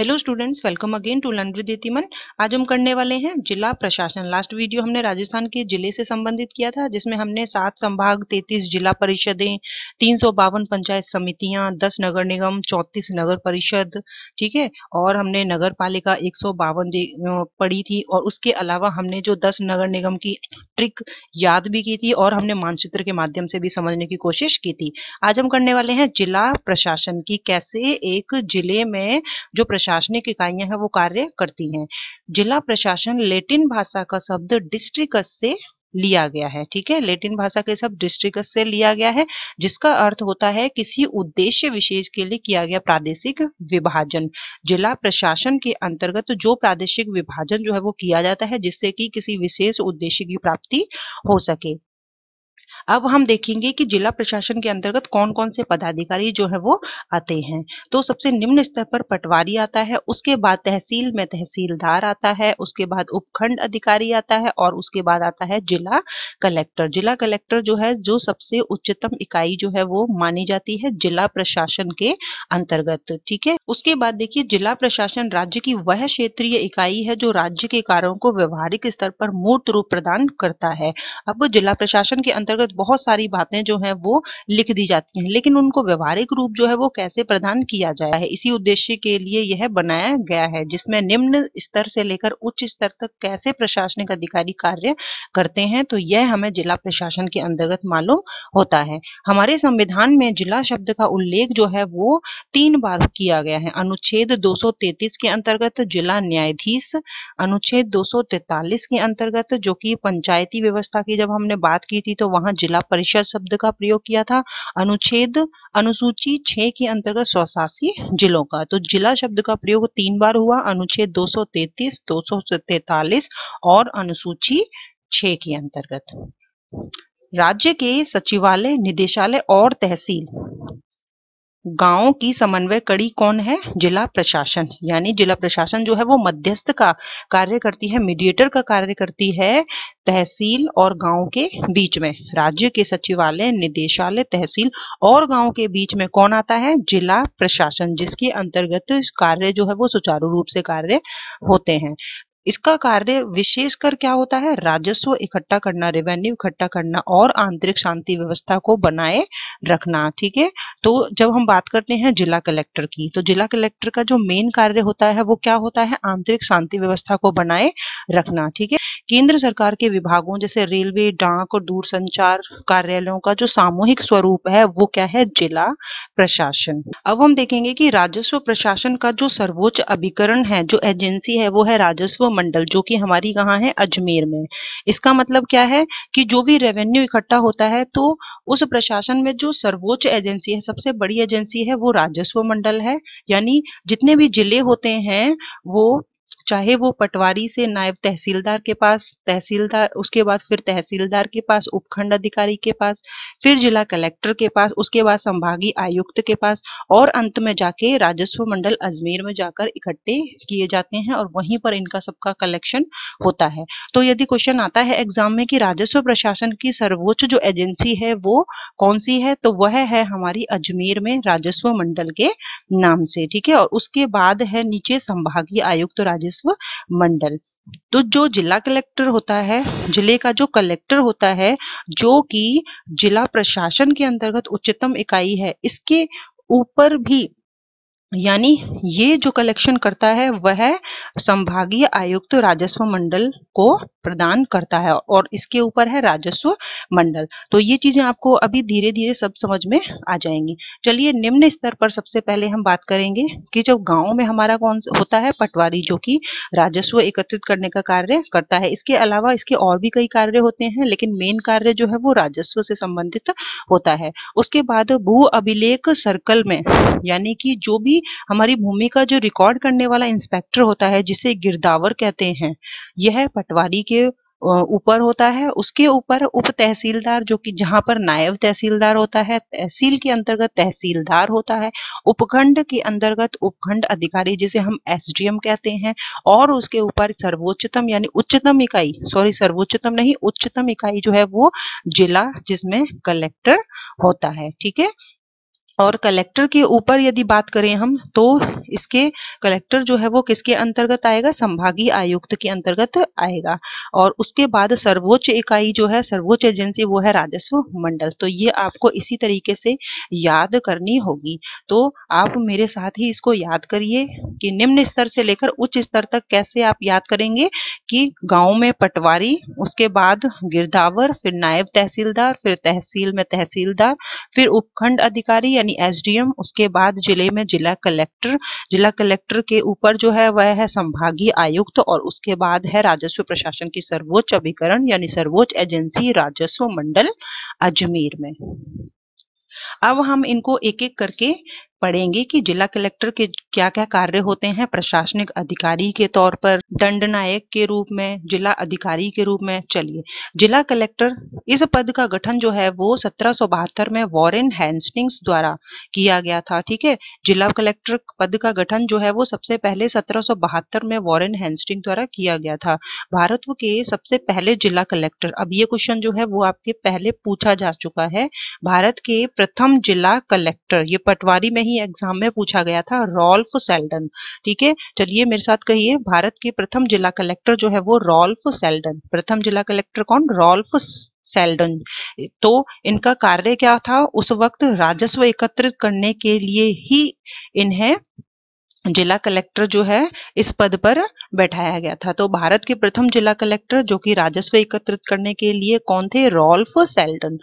hello students welcome again to learn with Yatiman आज हम करने वाले हैं जिला प्रशासन लास्ट वीडियो हमने राजस्थान के जिले से संबंधित किया था जिसमें हमने सात संभाग तैतीस जिला परिषदें तीन सौ बावन पंचायत समितियां दस नगर निगम चौतीस नगर परिषद ठीक है और हमने नगर पालिका एक सौ बावन पढ़ी थी और उसके अलावा हमने जो दस नगर निगम की ट्रिक याद भी की थी और हमने मानचित्र के माध्यम से भी समझने की कोशिश की थी आज हम करने वाले हैं जिला प्रशासन की कैसे एक जिले में जो प्रशासन प्रशासनिक इकाइयां हैं वो कार्य करती हैं जिला प्रशासन लेटिन भाषा का शब्द डिस्ट्रिक्ट से लिया गया है ठीक है लेटिन भाषा के सब डिस्ट्रिक्ट से लिया गया है जिसका अर्थ होता है किसी उद्देश्य विशेष के लिए किया गया प्रादेशिक विभाजन जिला प्रशासन के अंतर्गत तो जो प्रादेशिक विभाजन जो है वो किया जाता है जिससे कि किसी विशेष उद्देश्य की प्राप्ति हो सके अब हम देखेंगे कि जिला प्रशासन के अंतर्गत कौन कौन से पदाधिकारी जो है वो आते हैं तो सबसे निम्न स्तर पर पटवारी आता है उसके बाद तहसील में तहसीलदार आता है उसके बाद उपखंड अधिकारी आता है और उसके बाद आता है जिला कलेक्टर जिला कलेक्टर जो है जो सबसे उच्चतम इकाई जो है वो मानी जाती है जिला प्रशासन के अंतर्गत ठीक है उसके बाद देखिए जिला प्रशासन राज्य की वह क्षेत्रीय इकाई है जो राज्य के कार्यों को व्यवहारिक स्तर पर मूर्त रूप प्रदान करता है अब जिला प्रशासन के अंतर्गत अंतर्गत बहुत सारी बातें जो है वो लिख दी जाती हैं लेकिन उनको व्यवहारिक रूप जो है वो कैसे प्रदान किया जाए है इसी उद्देश्य के लिए यह बनाया गया है जिसमें निम्न स्तर से लेकर उच्च स्तर तक कैसे प्रशासनिक अधिकारी कार्य करते हैं तो यह हमें जिला प्रशासन के अंतर्गत मालूम होता है हमारे संविधान में जिला शब्द का उल्लेख जो है वो तीन बार किया गया है अनुच्छेद 233 के अंतर्गत जिला न्यायाधीश अनुच्छेद 243 के अंतर्गत जो कि पंचायती व्यवस्था की जब हमने बात की थी तो वहां यहाँ जिला परिषद शब्द का प्रयोग किया था अनुच्छेद अनुसूची छह के अंतर्गत स्वशासी जिलों का तो जिला शब्द का प्रयोग तीन बार हुआ अनुच्छेद 233, 243 और अनुसूची छह के अंतर्गत राज्य के सचिवालय निदेशालय और तहसील गांव की समन्वय कड़ी कौन है जिला प्रशासन यानी जिला प्रशासन जो है वो मध्यस्थ का कार्य करती है मीडिएटर का कार्य करती है तहसील और गांव के बीच में राज्य के सचिवालय निदेशालय तहसील और गांव के बीच में कौन आता है जिला प्रशासन जिसके अंतर्गत कार्य जो है वो सुचारू रूप से कार्य होते हैं इसका कार्य विशेषकर क्या होता है राजस्व इकट्ठा करना रेवेन्यू इकट्ठा करना और आंतरिक शांति व्यवस्था को बनाए रखना ठीक है तो जब हम बात करते हैं जिला कलेक्टर की तो जिला कलेक्टर का जो मेन कार्य होता है वो क्या होता है आंतरिक शांति व्यवस्था को बनाए रखना ठीक है केंद्र सरकार के विभागों जैसे रेलवे डाक और दूरसंचार कार्यालयों का जो सामूहिक स्वरूप है वो क्या है जिला प्रशासन अब हम देखेंगे कि राजस्व प्रशासन का जो सर्वोच्च अभिकरण है जो एजेंसी है वो है राजस्व मंडल जो कि हमारी कहाँ है अजमेर में इसका मतलब क्या है कि जो भी रेवेन्यू इकट्ठा होता है तो उस प्रशासन में जो सर्वोच्च एजेंसी है सबसे बड़ी एजेंसी है वो राजस्व मंडल है यानी जितने भी जिले होते हैं वो चाहे वो पटवारी से नायब तहसीलदार के पास तहसीलदार उसके बाद फिर तहसीलदार के पास उपखंड अधिकारी के पास फिर जिला कलेक्टर के पास उसके बाद संभागीय आयुक्त के पास और अंत में जाके राजस्व मंडल अजमेर में जाकर इकट्ठे किए जाते हैं और वहीं पर इनका सबका कलेक्शन होता है तो यदि क्वेश्चन आता है एग्जाम में कि राजस्व प्रशासन की सर्वोच्च जो एजेंसी है वो कौन सी है तो वह है हमारी अजमेर में राजस्व मंडल के नाम से ठीक है और उसके बाद है नीचे संभागीय आयुक्त राजस्व राजस्व मंडल तो जो जिला कलेक्टर होता है जिले का जो कलेक्टर होता है जो कि जिला प्रशासन के अंतर्गत उच्चतम इकाई है इसके ऊपर भी यानी ये जो कलेक्शन करता है वह संभागीय आयुक्त तो राजस्व मंडल को प्रदान करता है और इसके ऊपर है राजस्व मंडल तो ये चीजें आपको अभी धीरे धीरे सब समझ में आ जाएंगी चलिए निम्न स्तर पर सबसे पहले हम बात करेंगे कि जब गाँव में हमारा कौन होता है पटवारी जो कि राजस्व एकत्रित करने का कार्य करता है इसके अलावा इसके और भी कई कार्य होते हैं लेकिन मेन कार्य जो है वो राजस्व से संबंधित होता है उसके बाद भू अभिलेख सर्कल में यानी कि जो भी हमारी भूमि का जो रिकॉर्ड करने वाला इंस्पेक्टर होता है जिसे गिरदावर कहते हैं यह पटवारी के ऊपर होता है उसके ऊपर उप तहसीलदार जो कि जहां पर नायब तहसीलदार होता है तहसील के अंतर्गत तहसीलदार होता है उपखंड के अंतर्गत उपखंड अधिकारी जिसे हम एसडीएम कहते हैं और उसके ऊपर सर्वोच्चतम यानी उच्चतम इकाई सॉरी सर्वोच्चतम नहीं उच्चतम इकाई जो है वो जिला जिसमें कलेक्टर होता है ठीक है और कलेक्टर के ऊपर यदि बात करें हम तो इसके कलेक्टर जो है वो किसके अंतर्गत आएगा संभागीय आयुक्त के अंतर्गत आएगा और उसके बाद सर्वोच्च इकाई जो है सर्वोच्च एजेंसी वो है राजस्व मंडल तो ये आपको इसी तरीके से याद करनी होगी तो आप मेरे साथ ही इसको याद करिए कि निम्न स्तर से लेकर उच्च स्तर तक कैसे आप याद करेंगे कि गाँव में पटवारी उसके बाद गिरदावर फिर नायब तहसीलदार फिर तहसील में तहसीलदार फिर उपखंड अधिकारी यानी यानी एसडीएम उसके बाद जिले में जिला कलेक्टर जिला कलेक्टर के ऊपर जो है वह है संभागीय आयुक्त और उसके बाद है राजस्व प्रशासन की सर्वोच्च अभिकरण यानी सर्वोच्च एजेंसी राजस्व मंडल अजमेर में अब हम इनको एक एक करके पढ़ेंगे कि जिला कलेक्टर के क्या क्या कार्य होते हैं प्रशासनिक अधिकारी के तौर पर दंड नायक के रूप में जिला अधिकारी के रूप में चलिए जिला कलेक्टर इस पद का गठन जो है वो सत्रह में वॉरेन हैंस्टिंग्स द्वारा किया गया था ठीक है जिला कलेक्टर पद का गठन जो है वो सबसे पहले सत्रह में वॉरेन हैंस्टिंग द्वारा किया गया था भारत के सबसे पहले जिला कलेक्टर अब ये क्वेश्चन जो है वो आपके पहले पूछा जा चुका है भारत के प्रथम जिला कलेक्टर ये पटवारी में ही ही एग्जाम में पूछा गया था रॉल्फ सेल्डन ठीक है चलिए मेरे साथ कहिए भारत के प्रथम जिला कलेक्टर जो है वो रॉल्फ सेल्डन प्रथम जिला कलेक्टर कौन रॉल्फ सेल्डन तो इनका कार्य क्या था उस वक्त राजस्व एकत्रित करने के लिए ही इन्हें जिला कलेक्टर जो है इस पद पर बैठाया गया था तो भारत के प्रथम जिला कलेक्टर जो कि राजस्व एकत्रित करने के लिए कौन थे रॉल्फ सेल्डन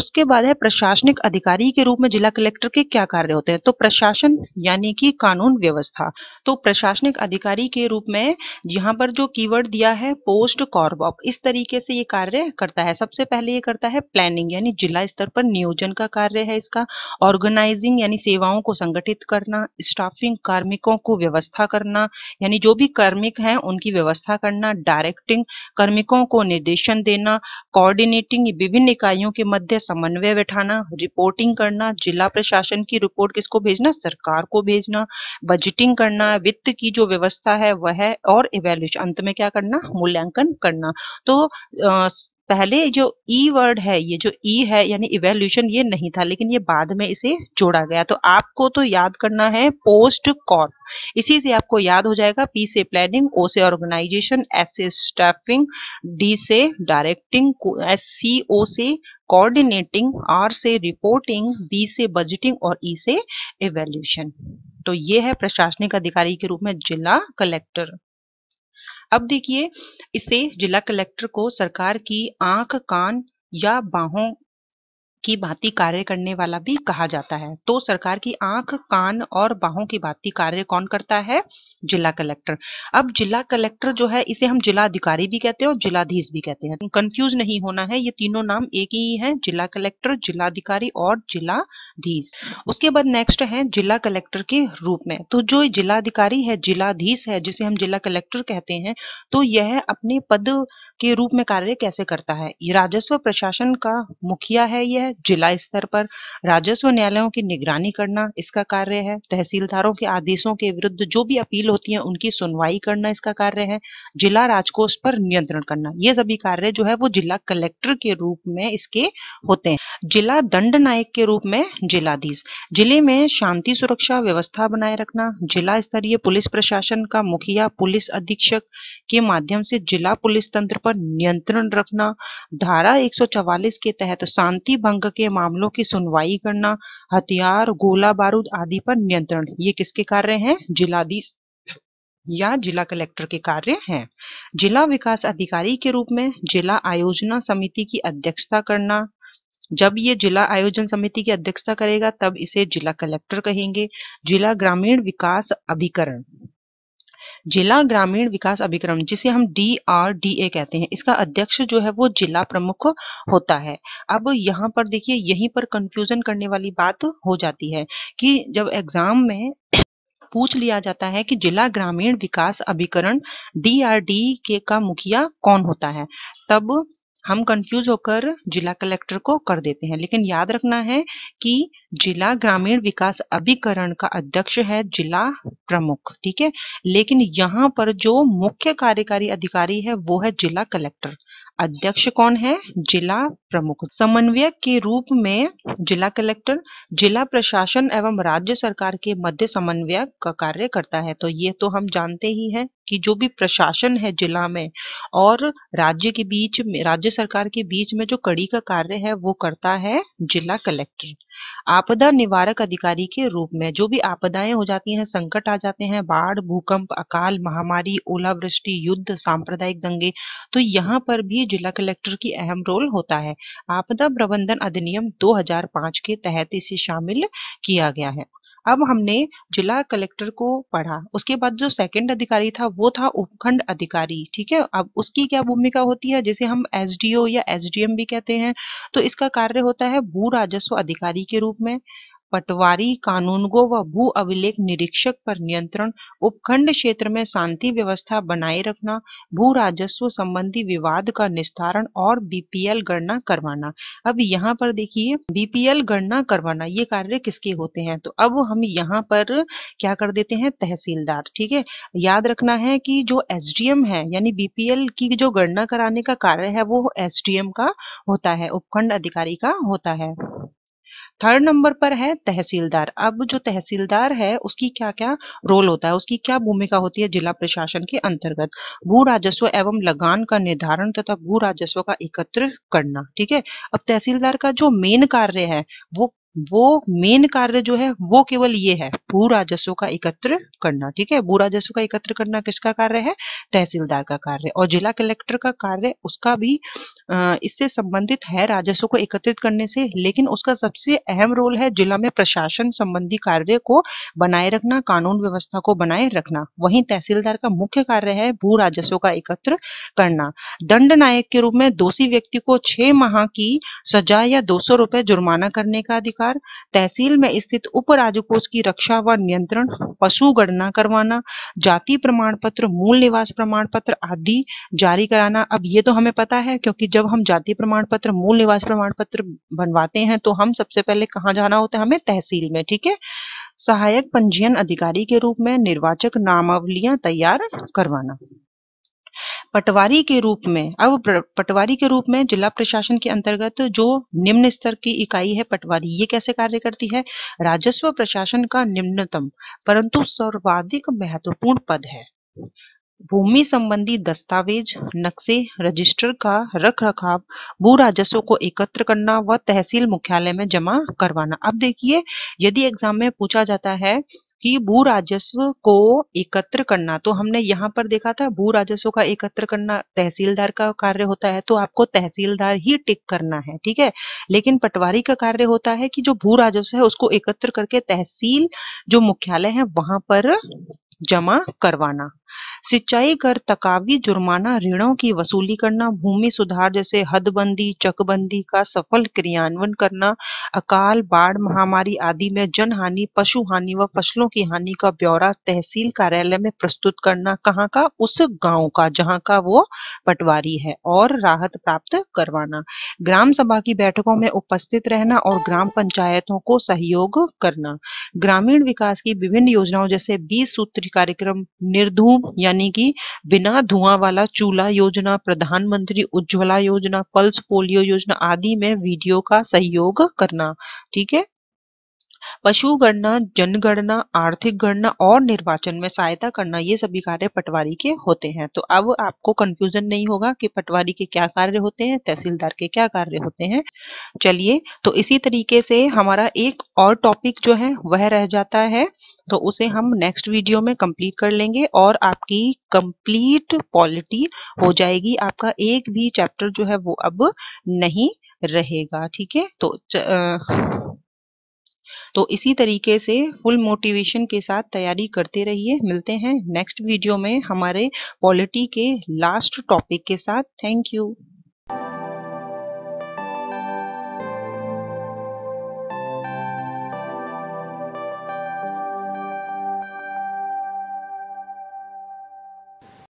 उसके बाद है प्रशासनिक अधिकारी के रूप में जिला कलेक्टर के क्या कार्य होते हैं तो प्रशासन यानी कि कानून व्यवस्था तो प्रशासनिक अधिकारी के रूप में यहाँ पर जो कीवर्ड दिया है पोस्ट कॉर्बॉप इस तरीके से ये कार्य करता है सबसे पहले ये करता है प्लानिंग यानी जिला स्तर पर नियोजन का कार्य है इसका ऑर्गेनाइजिंग यानी सेवाओं को संगठित करना स्टाफिंग कार्मिक कार्मिकों को व्यवस्था करना यानी जो भी कार्मिक हैं उनकी व्यवस्था करना डायरेक्टिंग कार्मिकों को निर्देशन देना कोऑर्डिनेटिंग विभिन्न इकाइयों के मध्य समन्वय बैठाना रिपोर्टिंग करना जिला प्रशासन की रिपोर्ट किसको भेजना सरकार को भेजना बजटिंग करना वित्त की जो व्यवस्था है वह और इवेल्यूशन अंत में क्या करना मूल्यांकन करना तो पहले जो ई e वर्ड है ये जो ई e है यानी इवेल्यूशन ये नहीं था लेकिन ये बाद में इसे जोड़ा गया तो आपको तो याद करना है पोस्ट कॉर्प इसी से आपको याद हो जाएगा पी से प्लानिंग ओ से ऑर्गेनाइजेशन एस से स्टाफिंग डी से डायरेक्टिंग एस सी ओ से कोऑर्डिनेटिंग आर से रिपोर्टिंग बी से बजटिंग और ई e से इवेल्यूशन तो ये है प्रशासनिक अधिकारी के रूप में जिला कलेक्टर अब देखिए इसे जिला कलेक्टर को सरकार की आंख कान या बाहों की भांति कार्य करने वाला भी कहा जाता है तो सरकार की आंख कान और बाहों की भांति कार्य कौन करता है जिला कलेक्टर अब जिला कलेक्टर जो है इसे हम जिला अधिकारी भी कहते हैं और जिलाधीश भी कहते हैं कंफ्यूज नहीं होना है ये तीनों नाम एक ही है जिला कलेक्टर जिलाधिकारी और जिलाधीश उसके बाद नेक्स्ट है जिला कलेक्टर के रूप में तो जो जिलाधिकारी है जिलाधीश है जिसे हम जिला कलेक्टर कहते हैं तो यह अपने पद के रूप में कार्य कैसे करता है राजस्व प्रशासन का मुखिया है यह है जिला स्तर पर राजस्व न्यायालयों की निगरानी करना इसका कार्य है तहसीलदारों के आदेशों के विरुद्ध जो भी अपील होती है उनकी सुनवाई करना इसका कार्य है जिला राजकोष पर नियंत्रण करना ये सभी कार्य जो है वो जिला कलेक्टर के रूप में इसके होते हैं जिला दंड नायक के रूप में जिलाधीश जिले में शांति सुरक्षा व्यवस्था बनाए रखना जिला स्तरीय पुलिस प्रशासन का मुखिया पुलिस अधीक्षक के माध्यम से जिला पुलिस तंत्र पर नियंत्रण रखना धारा 144 के तहत शांति भंग आतंक के मामलों की सुनवाई करना हथियार गोला बारूद आदि पर नियंत्रण ये किसके कार्य हैं जिलाधीश या जिला कलेक्टर के कार्य हैं जिला विकास अधिकारी के रूप में जिला आयोजना समिति की अध्यक्षता करना जब ये जिला आयोजन समिति की अध्यक्षता करेगा तब इसे जिला कलेक्टर कहेंगे जिला ग्रामीण विकास अभिकरण जिला ग्रामीण विकास अभिक्रम जिसे हम डी आर डी ए कहते हैं इसका अध्यक्ष जो है वो जिला प्रमुख होता है अब यहाँ पर देखिए यहीं पर कंफ्यूजन करने वाली बात हो जाती है कि जब एग्जाम में पूछ लिया जाता है कि जिला ग्रामीण विकास अभिकरण डीआरडी के का मुखिया कौन होता है तब हम कंफ्यूज होकर जिला कलेक्टर को कर देते हैं लेकिन याद रखना है कि जिला ग्रामीण विकास अभिकरण का अध्यक्ष है जिला प्रमुख ठीक है लेकिन यहाँ पर जो मुख्य कार्यकारी अधिकारी है वो है जिला कलेक्टर अध्यक्ष कौन है जिला प्रमुख समन्वयक के रूप में जिला कलेक्टर जिला प्रशासन एवं राज्य सरकार के मध्य समन्वयक का कार्य करता है तो ये तो हम जानते ही हैं कि जो भी प्रशासन है जिला में और राज्य के बीच में राज्य सरकार के बीच में जो कड़ी का कार्य है वो करता है जिला कलेक्टर आपदा निवारक अधिकारी के रूप में जो भी आपदाएं हो जाती हैं संकट आ जाते हैं बाढ़ भूकंप अकाल महामारी ओलावृष्टि युद्ध सांप्रदायिक दंगे तो यहाँ पर भी जिला कलेक्टर की अहम रोल होता है आपदा प्रबंधन अधिनियम दो के तहत इसे शामिल किया गया है अब हमने जिला कलेक्टर को पढ़ा उसके बाद जो सेकंड अधिकारी था वो था उपखंड अधिकारी ठीक है अब उसकी क्या भूमिका होती है जिसे हम एसडीओ या एसडीएम भी कहते हैं तो इसका कार्य होता है भू राजस्व अधिकारी के रूप में पटवारी कानूनगो व भू अभिलेख निरीक्षक पर नियंत्रण उपखंड क्षेत्र में शांति व्यवस्था बनाए रखना भू राजस्व संबंधी विवाद का निस्तारण और बीपीएल गणना करवाना अब यहाँ पर देखिए बीपीएल गणना करवाना ये कार्य किसके होते हैं तो अब हम यहाँ पर क्या कर देते हैं तहसीलदार ठीक है याद रखना है कि जो एस है यानी बीपीएल की जो गणना कराने का कार्य है वो एस का होता है उपखंड अधिकारी का होता है थर्ड नंबर पर है तहसीलदार अब जो तहसीलदार है उसकी क्या क्या रोल होता है उसकी क्या भूमिका होती है जिला प्रशासन के अंतर्गत भू राजस्व एवं लगान का निर्धारण तथा भू राजस्व का एकत्र करना ठीक है अब तहसीलदार का जो मेन कार्य है वो वो मेन कार्य जो है वो केवल ये है भू राजस्व का एकत्र करना ठीक है भू राजस्व का एकत्र करना किसका कार्य है तहसीलदार का कार्य और जिला कलेक्टर का कार्य उसका भी इससे संबंधित है राजस्व को एकत्रित करने से लेकिन उसका सबसे अहम रोल है जिला में प्रशासन संबंधी कार्य को बनाए रखना कानून व्यवस्था को बनाए रखना वही तहसीलदार का मुख्य कार्य है भू राजस्व का एकत्र करना दंड नायक के रूप में दोषी व्यक्ति को छह माह की सजा या दो सौ जुर्माना करने का अधिकार अधिकार तहसील में स्थित उप राजकोष की रक्षा व नियंत्रण पशु गणना करवाना जाति प्रमाण पत्र मूल निवास प्रमाण पत्र आदि जारी कराना अब ये तो हमें पता है क्योंकि जब हम जाति प्रमाण पत्र मूल निवास प्रमाण पत्र बनवाते हैं तो हम सबसे पहले कहाँ जाना होता है हमें तहसील में ठीक है सहायक पंजीयन अधिकारी के रूप में निर्वाचक नामावलियां तैयार करवाना पटवारी के रूप में अब पटवारी के रूप में जिला प्रशासन के अंतर्गत जो निम्न स्तर की इकाई है पटवारी ये कैसे कार्य करती है राजस्व प्रशासन का निम्नतम परंतु सर्वाधिक महत्वपूर्ण पद है भूमि संबंधी दस्तावेज नक्शे रजिस्टर का रख रखाव भू राजस्व को एकत्र करना व तहसील मुख्यालय में जमा करवाना अब देखिए यदि एग्जाम में पूछा जाता है कि भू राजस्व को एकत्र करना तो हमने यहाँ पर देखा था भू राजस्व का एकत्र करना तहसीलदार का कार्य होता है तो आपको तहसीलदार ही टिक करना है ठीक है लेकिन पटवारी का कार्य होता है कि जो भू राजस्व है उसको एकत्र करके तहसील जो मुख्यालय है वहां पर जमा करवाना सिंचाई कर तकावी जुर्माना ऋणों की वसूली करना भूमि सुधार जैसे हदबंदी चकबंदी का सफल क्रियान्वयन करना अकाल बाढ़ महामारी आदि में जन हानि पशु हानि व फसलों की हानि का ब्यौरा तहसील कार्यालय में प्रस्तुत करना कहाँ का उस गाँव का जहाँ का वो पटवारी है और राहत प्राप्त करवाना ग्राम सभा की बैठकों में उपस्थित रहना और ग्राम पंचायतों को सहयोग करना ग्रामीण विकास की विभिन्न योजनाओं जैसे बीस सूत्री कार्यक्रम निर्धूम या यानी कि बिना धुआं वाला चूल्हा योजना प्रधानमंत्री उज्ज्वला योजना पल्स पोलियो योजना आदि में वीडियो का सहयोग करना ठीक है पशु गणना जनगणना आर्थिक गणना और निर्वाचन में सहायता करना ये सभी कार्य पटवारी के होते हैं तो अब आपको कंफ्यूजन नहीं होगा कि पटवारी के क्या कार्य होते हैं तहसीलदार के क्या कार्य होते हैं चलिए तो इसी तरीके से हमारा एक और टॉपिक जो है वह रह जाता है तो उसे हम नेक्स्ट वीडियो में कंप्लीट कर लेंगे और आपकी कंप्लीट पॉलिटी हो जाएगी आपका एक भी चैप्टर जो है वो अब नहीं रहेगा ठीक है तो च, आ, तो इसी तरीके से फुल मोटिवेशन के साथ तैयारी करते रहिए मिलते हैं नेक्स्ट वीडियो में हमारे पॉलिटी के लास्ट टॉपिक के साथ थैंक यू